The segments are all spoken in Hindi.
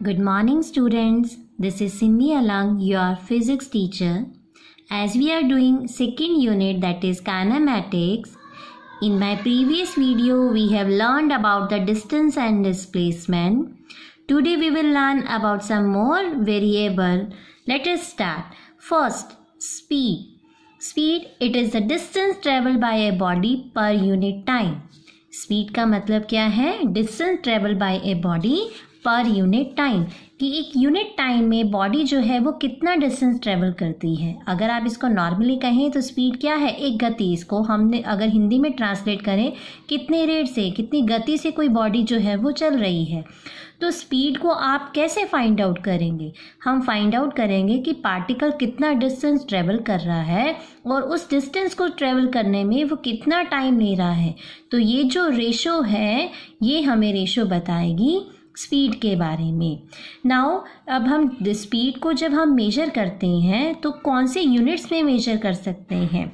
Good morning students. This is Cindy Alang, your physics teacher. As we are doing second unit that is kinematics, in my previous video we have learned about the distance and displacement. Today we will learn about some more variable. Let us start. First, speed. Speed, it is the distance traveled by a body per unit time. Speed का मतलब क्या है Distance travelled by a body. पर यूनिट टाइम कि एक यूनिट टाइम में बॉडी जो है वो कितना डिस्टेंस ट्रेवल करती है अगर आप इसको नॉर्मली कहें तो स्पीड क्या है एक गति इसको हमने अगर हिंदी में ट्रांसलेट करें कितने रेट से कितनी गति से कोई बॉडी जो है वो चल रही है तो स्पीड को आप कैसे फाइंड आउट करेंगे हम फाइंड आउट करेंगे कि पार्टिकल कितना डिस्टेंस ट्रेवल कर रहा है और उस डिस्टेंस को ट्रेवल करने में वो कितना टाइम ले रहा है तो ये जो रेशो है ये हमें रेशो बताएगी स्पीड के बारे में नाउ अब हम स्पीड को जब हम मेजर करते हैं तो कौन से यूनिट्स में मेजर कर सकते हैं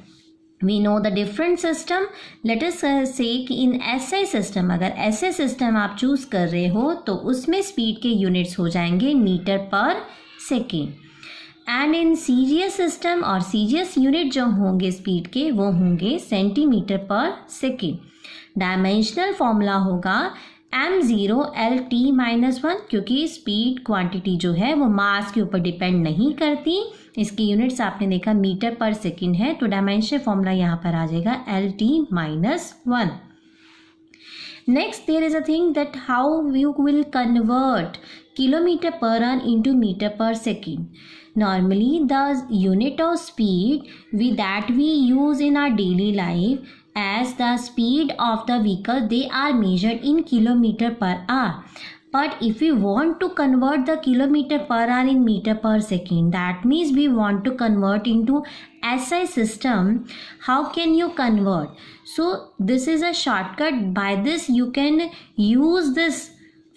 we know the different system latest से कि इन ऐसे सिस्टम अगर ऐसे सिस्टम आप चूज कर रहे हो तो उसमें स्पीड के यूनिट्स हो जाएंगे metre per second and in serious system और सीरियस यूनिट जो होंगे स्पीड के वो होंगे centimetre per second dimensional formula होगा M zero L T minus one क्योंकि स्पीड क्वांटिटी जो है वो मास के ऊपर डिपेंड नहीं करती इसकी यूनिट्स आपने देखा मीटर पर सेकेंड है तो डायमेंशन फॉर्मूला यहाँ पर आ जाएगा L T minus one next there is a thing that how you will convert kilometre per hour into metre per second normally the unit of speed we that we use in our daily life as the speed of the vehicle they are measured in kilometer per hour but if we want to convert the kilometer per hour in meter per second that means we want to convert into SI system how can you convert so this is a shortcut by this you can use this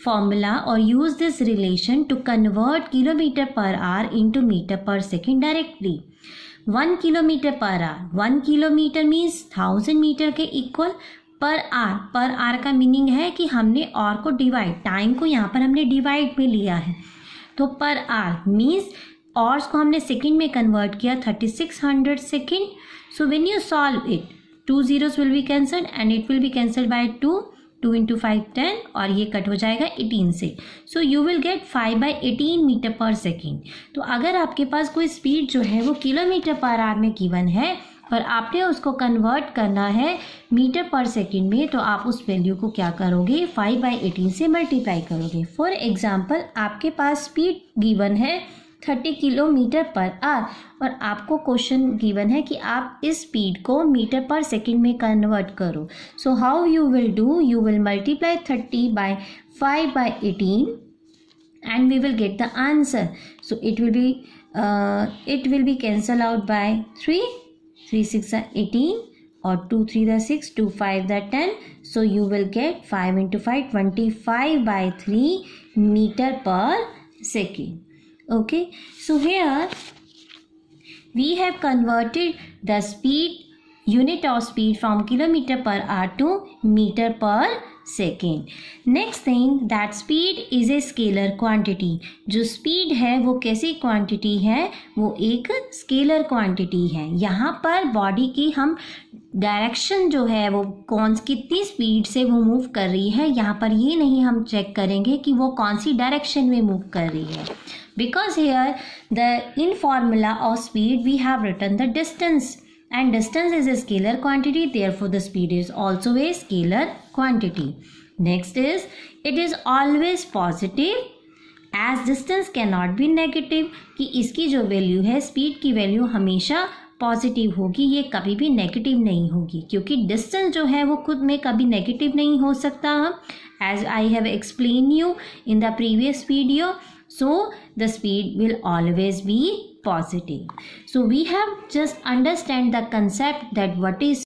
formula or use this relation to convert kilometer per hour into meter per second directly one kilometre per hour one kilometre means thousand metre के equal per hour per hour का मीनिंग है कि हमने और को डिवाइड टाइम को यहाँ पर हमने डिवाइड में लिया है तो पर आर मीन्स और को हमने सेकेंड में कन्वर्ट किया thirty six hundred second so when you solve it two zeros will be cancelled and it will be cancelled by two two into five ten और ये कट हो जाएगा एटीन से so you will get five by eighteen metre per second तो अगर आपके पास कोई स्पीड जो है वो किलोमीटर पर आर में गिवन है और आपने उसको कन्वर्ट करना है मीटर पर सेकेंड में तो आप उस वैल्यू को क्या करोगे फाइव बाई एटीन से मल्टीप्लाई करोगे फॉर एग्ज़ाम्पल आपके पास स्पीड गिवन है थर्टी किलोमीटर पर आर और आपको क्वेश्चन गिवन है कि आप इस स्पीड को मीटर पर सेकेंड में कन्वर्ट करो so how you will do you will multiply thirty by five by eighteen and we will get the answer so it will be it will be cancel out by three three six eighteen और two three the six two five the ten so you will get five into five twenty five by three metre per second okay so here we have converted the speed unit of speed from kilometer per hour to meter per second next thing that speed is a scalar quantity जो स्पीड है वो कैसी क्वान्टिटी है वो एक स्केलर क्वान्टिटी है यहाँ पर बॉडी की हम डायरेक्शन जो है वो कौन कितनी स्पीड से वो मूव कर रही है यहाँ पर ये नहीं हम चेक करेंगे कि वो कौन सी डायरेक्शन में मूव कर रही है because here the in formula of speed we have written the distance and distance is a scalar quantity therefore the speed is also a scalar quantity next is it is always positive as distance cannot be negative ki iski jo value hai speed ki value hamesha positive होगी ये कभी भी नेगेटिव नहीं होगी क्योंकि डिस्टेंस जो है वो खुद में कभी नेगेटिव नहीं हो सकता as I have explain you in the previous video so the speed will always be positive so we have just understand the concept that what is